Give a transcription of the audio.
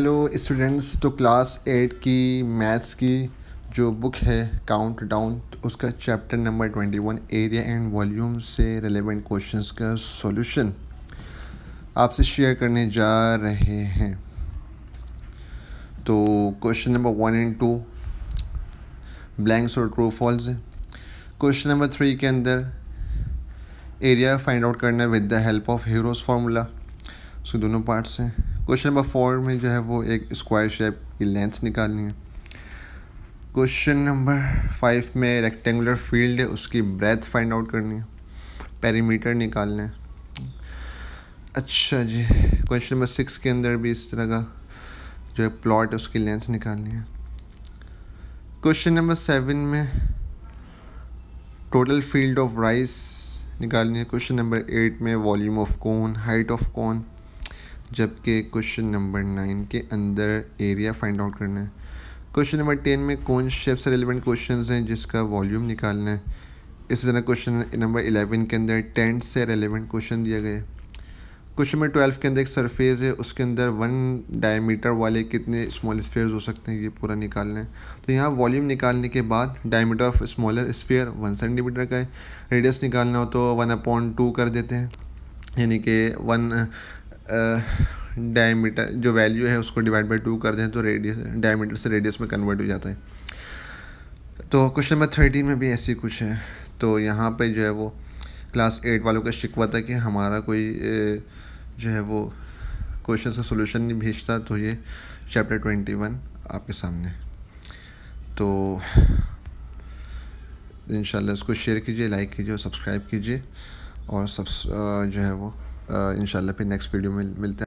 hello students तो class eight की maths की जो बुक है काउंट डाउन उसका chapter number twenty one area and volume से रिलेवेंट क्वेश्चंस का सॉल्यूशन आपसे शेयर करने जा रहे हैं तो question number one and two blanks और true false question number three के अंदर एरिया फाइंड आउट करना with the help of Heron's formula उसके दोनों पार्ट्स हैं क्वेश्चन नंबर फोर में जो है वो एक स्क्वायर शेप की लेंथ निकालनी है क्वेश्चन नंबर फाइव में रेक्टेंगुलर फील्ड है उसकी ब्रेथ फाइंड आउट करनी है पैरीमीटर निकालना है अच्छा जी क्वेश्चन नंबर सिक्स के अंदर भी इस तरह का जो है प्लॉट उसकी लेंथ निकालनी है क्वेश्चन नंबर सेवन में टोटल फील्ड ऑफ राइस निकालनी है क्वेश्चन नंबर एट में volume of cone height of cone जबकि क्वेश्चन नंबर नाइन के अंदर एरिया फाइंड आउट करना है क्वेश्चन नंबर टेन में कौन शेप से रेलिवेंट क्वेश्चन हैं जिसका वॉल्यूम निकालना है इसी तरह क्वेश्चन नंबर एलेवन के अंदर टेंट से रेलिवेंट क्वेश्चन दिया गया है क्वेश्चन नंबर ट्वेल्व के अंदर एक सरफेस है उसके अंदर वन डायमीटर वाले कितने स्मॉल स्पेयर हो सकते हैं ये पूरा निकालना है तो यहाँ वॉल्यूम निकालने के बाद diameter of smaller sphere one centimetre का है रेडियस निकालना हो तो वन अपॉइंट टू कर देते हैं यानी कि वन डायमीटर जो वैल्यू है उसको डिवाइड बाई टू कर दें तो रेडियस डायमीटर से रेडियस में कन्वर्ट हो जाता है तो क्वेश्चन नंबर थर्टीन में भी ऐसी कुछ है तो यहाँ पे जो है वो क्लास एट वालों का शिकवा था कि हमारा कोई जो है वो क्वेश्चन का सोल्यूशन नहीं भेजता तो ये चैप्टर ट्वेंटी वन आपके सामने तो इन इसको शेयर कीजिए लाइक कीजिए और सब्सक्राइब कीजिए और सब जो है वो इनशाला फिर नेक्स्ट वीडियो में मिलते हैं